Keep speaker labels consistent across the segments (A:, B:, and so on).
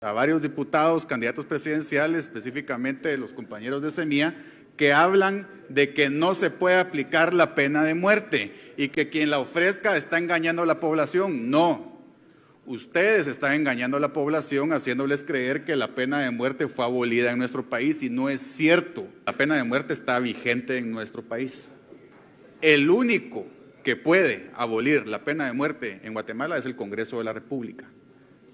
A: a varios diputados, candidatos presidenciales, específicamente los compañeros de SEMIA, que hablan de que no se puede aplicar la pena de muerte y que quien la ofrezca está engañando a la población. No, ustedes están engañando a la población haciéndoles creer que la pena de muerte fue abolida en nuestro país y no es cierto. La pena de muerte está vigente en nuestro país. El único que puede abolir la pena de muerte en Guatemala es el Congreso de la República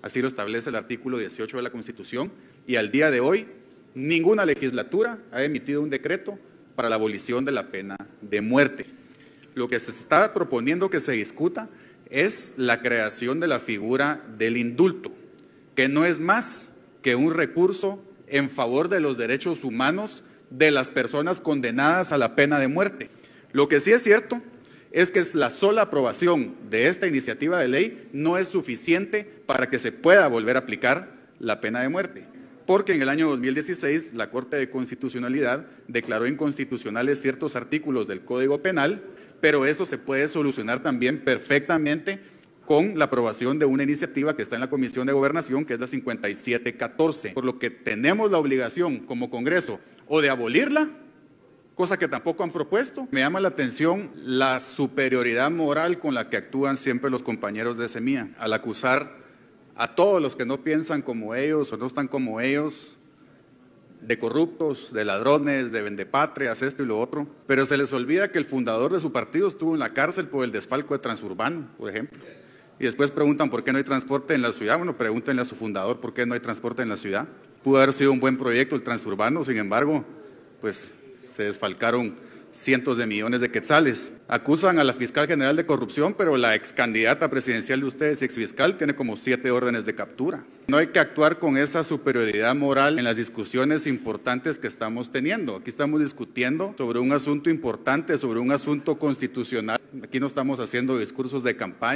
A: así lo establece el artículo 18 de la Constitución, y al día de hoy ninguna legislatura ha emitido un decreto para la abolición de la pena de muerte. Lo que se está proponiendo que se discuta es la creación de la figura del indulto, que no es más que un recurso en favor de los derechos humanos de las personas condenadas a la pena de muerte. Lo que sí es cierto es que la sola aprobación de esta iniciativa de ley no es suficiente para que se pueda volver a aplicar la pena de muerte, porque en el año 2016 la Corte de Constitucionalidad declaró inconstitucionales ciertos artículos del Código Penal, pero eso se puede solucionar también perfectamente con la aprobación de una iniciativa que está en la Comisión de Gobernación, que es la 5714, por lo que tenemos la obligación como Congreso o de abolirla cosa que tampoco han propuesto. Me llama la atención la superioridad moral con la que actúan siempre los compañeros de Semilla, al acusar a todos los que no piensan como ellos o no están como ellos, de corruptos, de ladrones, de vendepatrias, esto y lo otro. Pero se les olvida que el fundador de su partido estuvo en la cárcel por el desfalco de Transurbano, por ejemplo. Y después preguntan por qué no hay transporte en la ciudad. Bueno, pregúntenle a su fundador por qué no hay transporte en la ciudad. Pudo haber sido un buen proyecto el transurbano, sin embargo, pues se desfalcaron cientos de millones de quetzales. Acusan a la fiscal general de corrupción, pero la ex candidata presidencial de ustedes, ex fiscal, tiene como siete órdenes de captura. No hay que actuar con esa superioridad moral en las discusiones importantes que estamos teniendo. Aquí estamos discutiendo sobre un asunto importante, sobre un asunto constitucional. Aquí no estamos haciendo discursos de campaña.